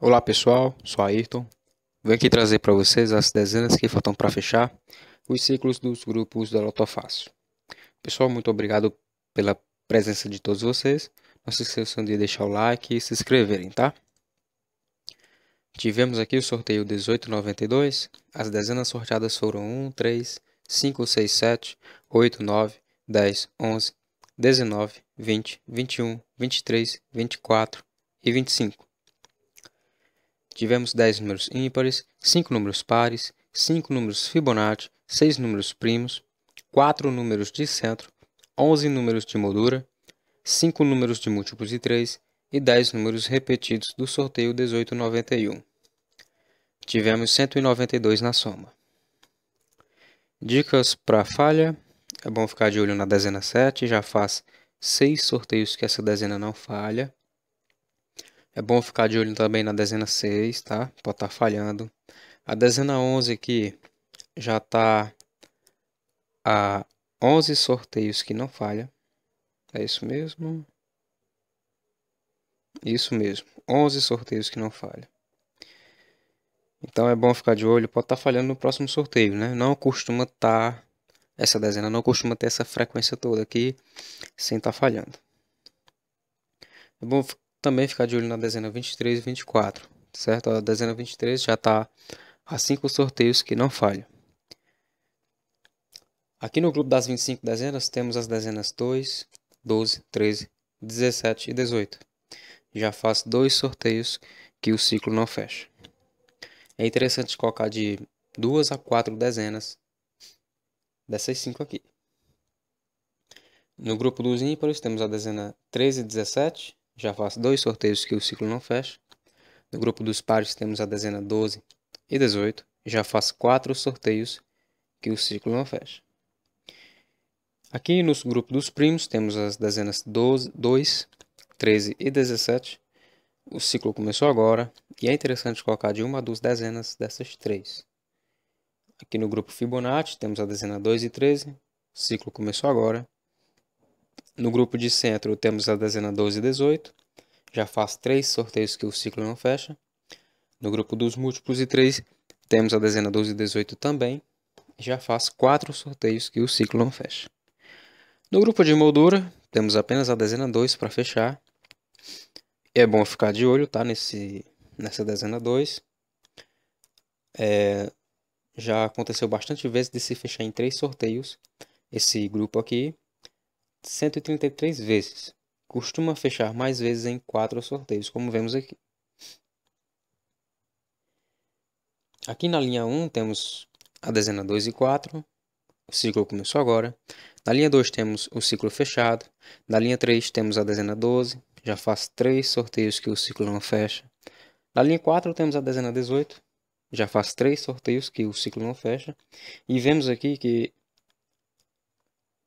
Olá pessoal, sou Ayrton. Venho aqui trazer para vocês as dezenas que faltam para fechar os ciclos dos grupos da Lotofácil. Pessoal, muito obrigado pela presença de todos vocês. Não se esqueçam de deixar o like e se inscreverem, tá? Tivemos aqui o sorteio 1892. As dezenas sorteadas foram 1, 3, 5, 6, 7, 8, 9, 10, 11, 19, 20, 21, 23, 24 e 25. Tivemos 10 números ímpares, 5 números pares, 5 números Fibonacci, 6 números primos, 4 números de centro, 11 números de moldura, 5 números de múltiplos de 3 e 10 números repetidos do sorteio 1891. Tivemos 192 na soma. Dicas para falha. É bom ficar de olho na dezena 7, já faz 6 sorteios que essa dezena não falha. É bom ficar de olho também na dezena 6, tá? Pode estar tá falhando. A dezena 11 aqui já está a 11 sorteios que não falha. É isso mesmo? Isso mesmo, 11 sorteios que não falha. Então é bom ficar de olho, pode estar tá falhando no próximo sorteio, né? Não costuma estar, tá, essa dezena não costuma ter essa frequência toda aqui sem estar tá falhando. É bom também ficar de olho na dezena 23 e 24, certo? A dezena 23 já está a 5 sorteios que não falham. Aqui no grupo das 25 dezenas temos as dezenas 2, 12, 13, 17 e 18. Já faz dois sorteios que o ciclo não fecha. É interessante colocar de duas a quatro dezenas dessas cinco aqui. No grupo dos ímpares temos a dezena 13 e 17, já faço dois sorteios que o ciclo não fecha. No grupo dos pares temos a dezena 12 e 18. Já faço quatro sorteios que o ciclo não fecha. Aqui no grupo dos primos temos as dezenas 12, 2, 13 e 17. O ciclo começou agora e é interessante colocar de uma a duas dezenas dessas três. Aqui no grupo Fibonacci temos a dezena 2 e 13. O ciclo começou agora no grupo de centro temos a dezena 12 e 18. Já faz três sorteios que o ciclo não fecha. No grupo dos múltiplos e 3 temos a dezena 12 e 18 também. Já faz quatro sorteios que o ciclo não fecha. No grupo de moldura temos apenas a dezena 2 para fechar. É bom ficar de olho tá? Nesse, nessa dezena 2. É, já aconteceu bastante vezes de se fechar em três sorteios esse grupo aqui 133 vezes. Costuma fechar mais vezes em 4 sorteios, como vemos aqui. Aqui na linha 1 temos a dezena 2 e 4, o ciclo começou agora. Na linha 2 temos o ciclo fechado. Na linha 3 temos a dezena 12, já faz 3 sorteios que o ciclo não fecha. Na linha 4 temos a dezena 18, já faz 3 sorteios que o ciclo não fecha. E vemos aqui que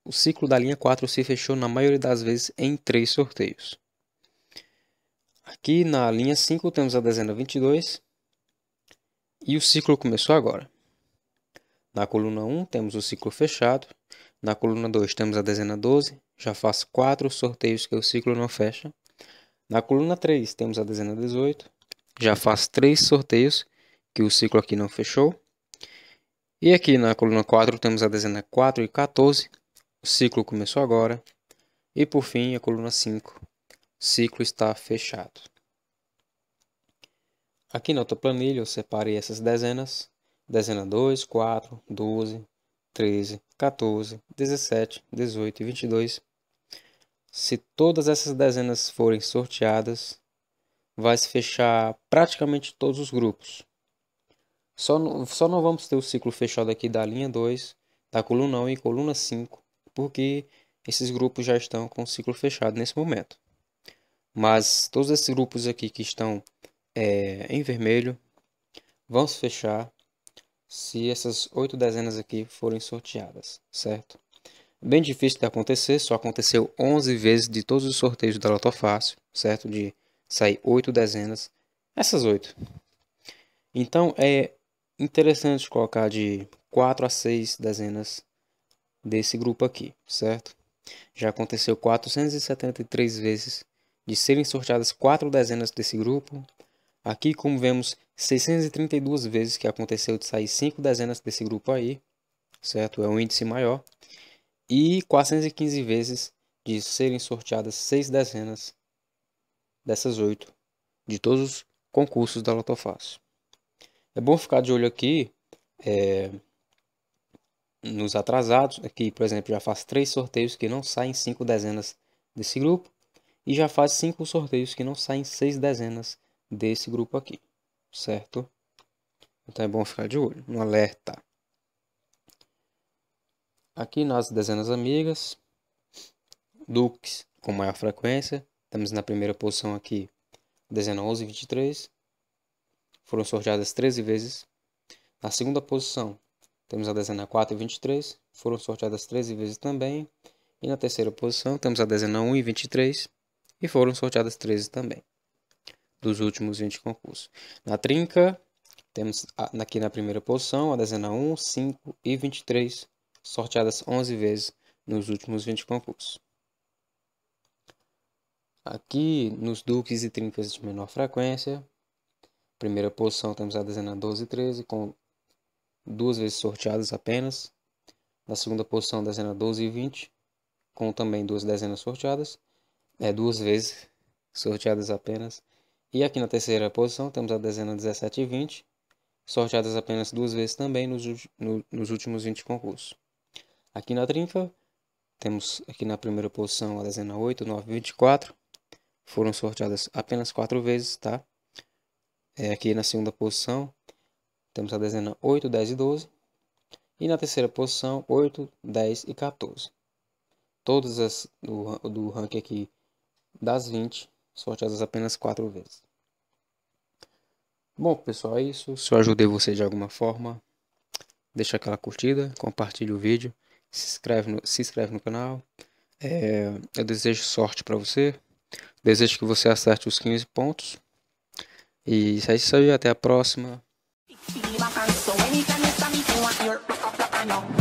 o ciclo da linha 4 se fechou na maioria das vezes em 3 sorteios. Aqui na linha 5 temos a dezena 22 e o ciclo começou agora. Na coluna 1 temos o ciclo fechado, na coluna 2 temos a dezena 12, já faz 4 sorteios que o ciclo não fecha. Na coluna 3 temos a dezena 18, já faz 3 sorteios que o ciclo aqui não fechou. E aqui na coluna 4 temos a dezena 4 e 14, o ciclo começou agora. E por fim, a coluna 5. O ciclo está fechado. Aqui na outra planilha eu separei essas dezenas. Dezena 2, 4, 12, 13, 14, 17, 18 e 22. Se todas essas dezenas forem sorteadas, vai se fechar praticamente todos os grupos. Só, só não vamos ter o ciclo fechado aqui da linha 2, da coluna 1 e coluna 5, porque esses grupos já estão com o ciclo fechado nesse momento. Mas todos esses grupos aqui que estão é, em vermelho vão se fechar se essas oito dezenas aqui forem sorteadas, certo? Bem difícil de acontecer, só aconteceu 11 vezes de todos os sorteios da Loto Fácil, certo? De sair oito dezenas, essas oito. Então é interessante colocar de 4 a 6 dezenas desse grupo aqui, certo? Já aconteceu 473 vezes de serem sorteadas quatro dezenas desse grupo. Aqui, como vemos, 632 vezes que aconteceu de sair cinco dezenas desse grupo aí, certo? É um índice maior. E 415 vezes de serem sorteadas seis dezenas dessas oito de todos os concursos da Lotofácil. É bom ficar de olho aqui é, nos atrasados. Aqui, é por exemplo, já faz três sorteios que não saem cinco dezenas desse grupo. E já faz cinco sorteios que não saem seis dezenas desse grupo aqui, certo? Então é bom ficar de olho, um alerta. Aqui nas dezenas amigas, Dukes com maior é frequência. Estamos na primeira posição aqui, dezena 11 e 23. Foram sorteadas 13 vezes. Na segunda posição, temos a dezena 4 e 23, foram sorteadas 13 vezes também. E na terceira posição temos a dezena 1 e 23, e foram sorteadas 13 também, dos últimos 20 concursos. Na trinca, temos aqui na primeira posição a dezena 1, 5 e 23, sorteadas 11 vezes nos últimos 20 concursos. Aqui nos duques e trincas de menor frequência, primeira posição temos a dezena 12 e 13, com duas vezes sorteadas apenas. Na segunda posição, dezena 12 e 20, com também duas dezenas sorteadas, é, duas vezes sorteadas apenas. E aqui na terceira posição temos a dezena 17 e 20, sorteadas apenas duas vezes também nos, no, nos últimos 20 concursos. Aqui na trinca, temos aqui na primeira posição a dezena 8, 9 e 24, foram sorteadas apenas quatro vezes, tá? É, aqui na segunda posição, temos a dezena 8, 10 e 12. E na terceira posição, 8, 10 e 14. Todas as do, do ranking aqui das 20, sorteadas apenas 4 vezes. Bom, pessoal, é isso. Se eu ajudei você de alguma forma, deixa aquela curtida, compartilhe o vídeo, se inscreve no, se inscreve no canal. É, eu desejo sorte para você. Desejo que você acerte os 15 pontos. E é isso aí, até a próxima. Anytime you stop me, you want your work, rock up, I know.